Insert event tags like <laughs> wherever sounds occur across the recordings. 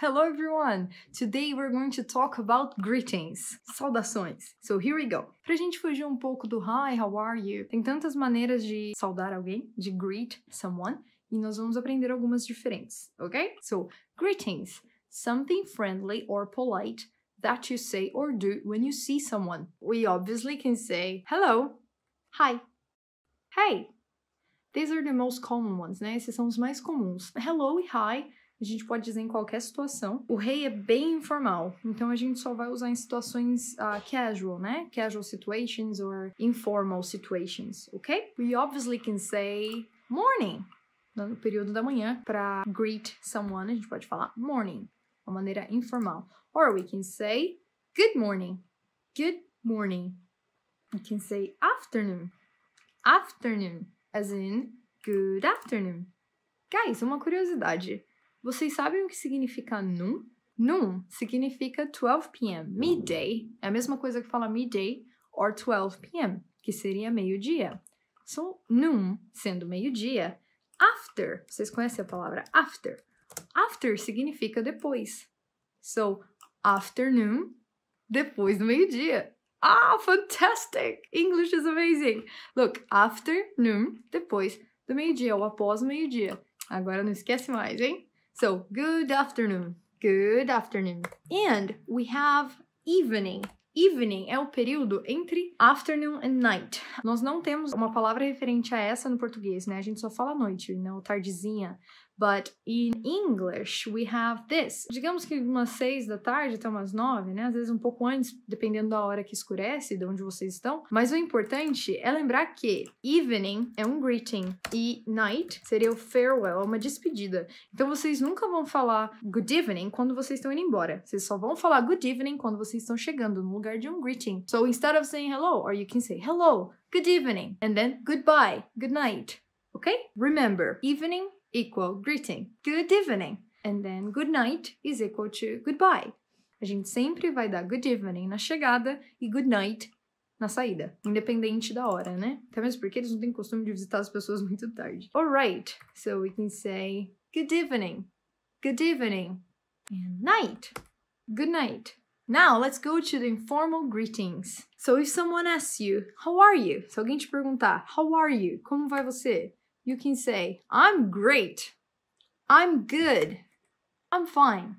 Hello everyone! Today we're going to talk about greetings. Saudações. So here we go. Pra gente fugir um pouco do hi, how are you? Tem tantas maneiras de saudar alguém, de greet someone, e nós vamos aprender algumas diferentes, ok? So, greetings. Something friendly or polite that you say or do when you see someone. We obviously can say hello, hi, hey. These are the most common ones, né? Esses são os mais comuns. Hello e hi a gente pode dizer em qualquer situação. O rei é bem informal, então a gente só vai usar em situações uh, casual, né? Casual situations or informal situations, ok? We obviously can say morning, no período da manhã, para greet someone, a gente pode falar morning, uma maneira informal. Or we can say good morning, good morning. We can say afternoon, afternoon, as in good afternoon. Guys, uma curiosidade. Vocês sabem o que significa noon? Noon significa 12 p.m. Midday é a mesma coisa que fala midday or 12 p.m., que seria meio-dia. So, noon sendo meio-dia, after, vocês conhecem a palavra after? After significa depois. So, afternoon, depois do meio-dia. Ah, fantastic! English is amazing! Look, afternoon, depois do meio-dia ou após o meio-dia. Agora não esquece mais, hein? So, good afternoon. Good afternoon. And we have evening. Evening é o período entre afternoon and night. Nós não temos uma palavra referente a essa no português, né? A gente só fala noite, não né? tardezinha, But in English, we have this. Digamos que umas seis da tarde até umas nove, né? Às vezes um pouco antes, dependendo da hora que escurece, de onde vocês estão. Mas o importante é lembrar que evening é um greeting e night seria o farewell, é uma despedida. Então vocês nunca vão falar good evening quando vocês estão indo embora. Vocês só vão falar good evening quando vocês estão chegando, no lugar de um greeting. So instead of saying hello, or you can say hello, good evening, and then goodbye, good night. Okay? Remember, evening equal greeting. Good evening. And then good night is equal to goodbye. A gente sempre vai dar good evening na chegada e good night na saída, independente da hora, né? Até mesmo porque eles não têm costume de visitar as pessoas <laughs> muito tarde. Alright, so we can say good evening, good evening, and night, good night. Now let's go to the informal greetings. So if someone asks you, how are you? Se alguém te perguntar, how are you? Como vai você? You can say, I'm great. I'm good. I'm fine.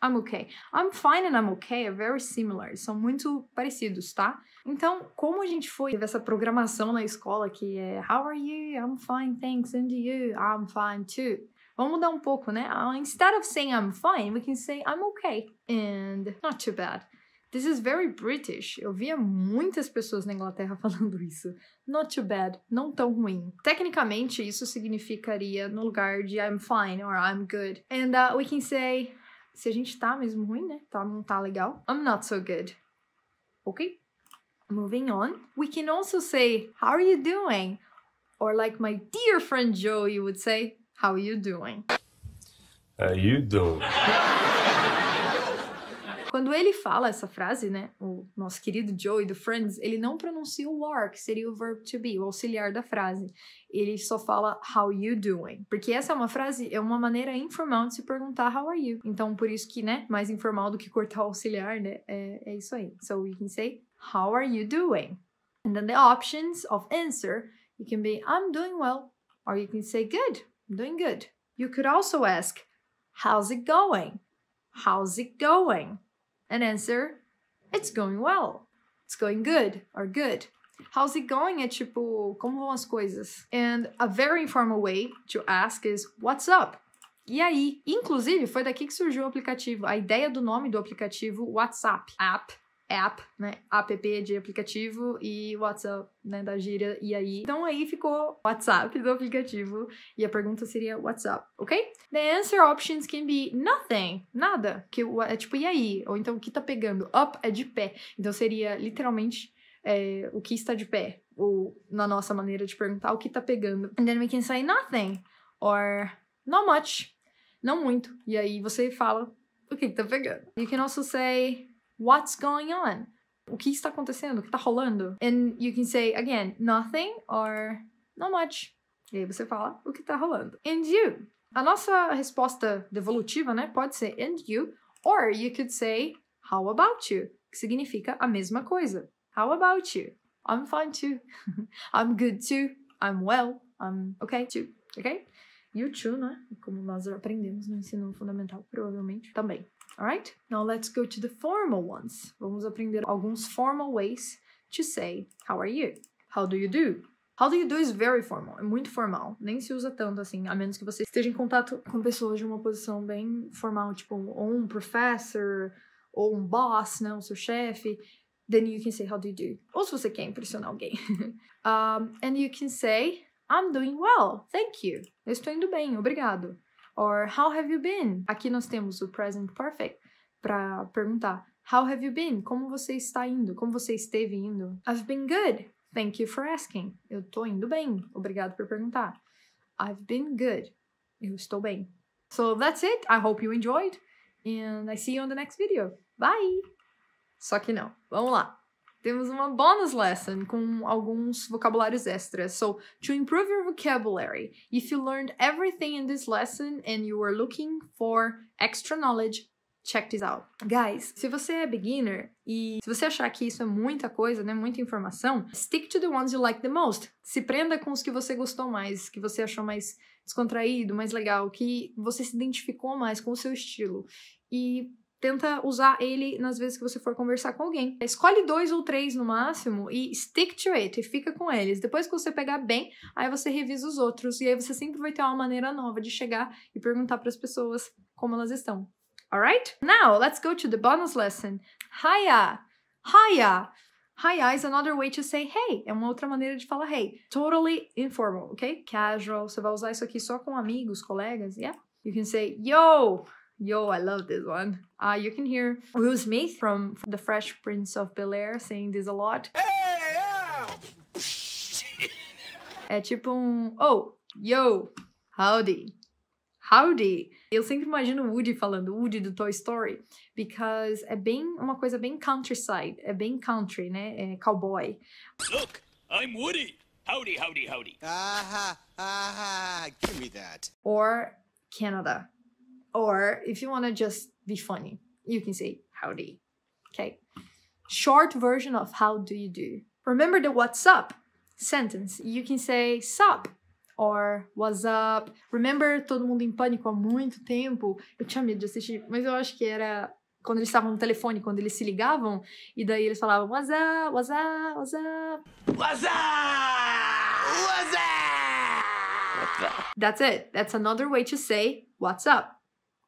I'm okay. I'm fine and I'm okay é very similar. São muito parecidos, tá? Então, como a gente foi, teve essa programação na escola que é How are you? I'm fine, thanks. And you? I'm fine too. Vamos mudar um pouco, né? Ah, instead of saying I'm fine, we can say I'm okay and not too bad. This is very British. Eu via muitas pessoas na Inglaterra <laughs> falando isso. Not too bad, não tão ruim. Tecnicamente, isso significaria no lugar de I'm fine or I'm good. And uh, we can say se a gente tá mesmo ruim, né? Tá, não tá legal. I'm not so good. Ok? Moving on. We can also say, how are you doing? Or like my dear friend Joe, you would say, how are you doing? How you doing? Quando ele fala essa frase, né, o nosso querido Joey do Friends, ele não pronuncia o are, que seria o verbo to be, o auxiliar da frase. Ele só fala how you doing, porque essa é uma frase, é uma maneira informal de se perguntar how are you. Então, por isso que, né, mais informal do que cortar o auxiliar, né, é, é isso aí. So we can say how are you doing? And then the options of answer, you can be I'm doing well, or you can say good, I'm doing good. You could also ask how's it going? How's it going? and answer It's going well. It's going good or good. How's it going? É tipo, como vão as coisas? And a very informal way to ask is What's up? E aí? Inclusive, foi daqui que surgiu o aplicativo, a ideia do nome do aplicativo WhatsApp. App é app, né? App de aplicativo e WhatsApp, né, da gíria e aí. Então aí ficou WhatsApp do aplicativo e a pergunta seria WhatsApp, ok? The answer options can be nothing, nada, que é tipo e aí, ou então o que tá pegando. Up é de pé. Então seria literalmente é, o que está de pé, ou na nossa maneira de perguntar o que tá pegando. And then we can say nothing or not much. Não muito. E aí você fala o que, que tá pegando. You can also say What's going on? O que está acontecendo? O que está rolando? And you can say again, nothing or not much. E aí você fala o que está rolando. And you. A nossa resposta devolutiva, né, pode ser and you, or you could say how about you, que significa a mesma coisa. How about you? I'm fine too. <laughs> I'm good too. I'm well. I'm okay too. Okay? You too, né? Como nós aprendemos no ensino fundamental, provavelmente também. Alright? Now let's go to the formal ones. Vamos aprender alguns formal ways to say how are you? How do you do? How do you do is very formal, é muito formal. Nem se usa tanto assim, a menos que você esteja em contato com pessoas de uma posição bem formal, tipo ou um professor, ou um boss, né, o seu chefe. Then you can say how do you do. Ou se você quer impressionar alguém. <laughs> um, and you can say I'm doing well, thank you. Eu estou indo bem, obrigado. Or how have you been? Aqui nós temos o present perfect para perguntar. How have you been? Como você está indo? Como você esteve indo? I've been good. Thank you for asking. Eu tô indo bem. Obrigado por perguntar. I've been good. Eu estou bem. So that's it. I hope you enjoyed. And I see you on the next video. Bye! Só que não. Vamos lá temos uma bonus lesson com alguns vocabulários extras. So, to improve your vocabulary, if you learned everything in this lesson and you are looking for extra knowledge, check this out. Guys, se você é beginner e se você achar que isso é muita coisa, né, muita informação, stick to the ones you like the most. Se prenda com os que você gostou mais, que você achou mais descontraído, mais legal, que você se identificou mais com o seu estilo. E tenta usar ele nas vezes que você for conversar com alguém. Escolhe dois ou três no máximo e stick to it, e fica com eles. Depois que você pegar bem, aí você revisa os outros e aí você sempre vai ter uma maneira nova de chegar e perguntar para as pessoas como elas estão. Alright? Now, let's go to the bonus lesson. Hiya! Hiya! Hiya is another way to say hey. É uma outra maneira de falar hey. Totally informal, ok? Casual. Você vai usar isso aqui só com amigos, colegas, yeah? You can say yo! Yo, I love this one. Uh, you can hear Will Smith from The Fresh Prince of Bel Air saying this a lot. Hey, yeah! É tipo um. Oh, yo, howdy. Howdy! Eu sempre imagino o Woody falando, Woody do Toy Story, because é bem uma coisa bem countryside, é bem country, né? É cowboy. Look, I'm Woody! Howdy, howdy, howdy! Aha, ah aha, give me that! Or Canada. Or if you want to just be funny, you can say howdy. Okay. Short version of how do you do. Remember the what's up sentence. You can say sup or what's up. Remember Todo Mundo em Pânico há muito tempo? Eu tinha medo de assistir, mas eu acho que era quando eles estavam no telefone, quando eles se ligavam, e daí eles falavam what's up, what's up, what's up. What's up? What's up? That's it. That's another way to say what's up.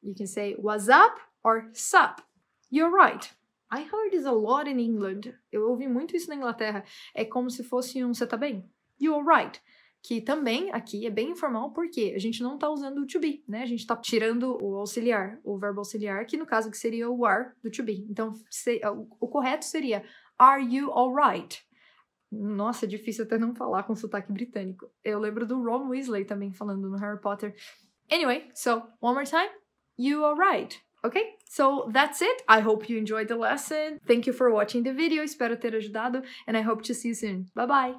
You can say what's up or sup. You're right. I heard this a lot in England. Eu ouvi muito isso na Inglaterra. É como se fosse um você tá bem? You're right. Que também aqui é bem informal porque a gente não tá usando o to be, né? A gente tá tirando o auxiliar, o verbo auxiliar, que no caso que seria o are do to be. Então, se, ah, o, o correto seria Are you alright? Nossa, é difícil até não falar com sotaque britânico. Eu lembro do Ron Weasley também falando no Harry Potter. Anyway, so one more time. you are right. Ok? So that's it. I hope you enjoyed the lesson. Thank you for watching the video. Espero ter ajudado. And I hope to see you soon. Bye bye.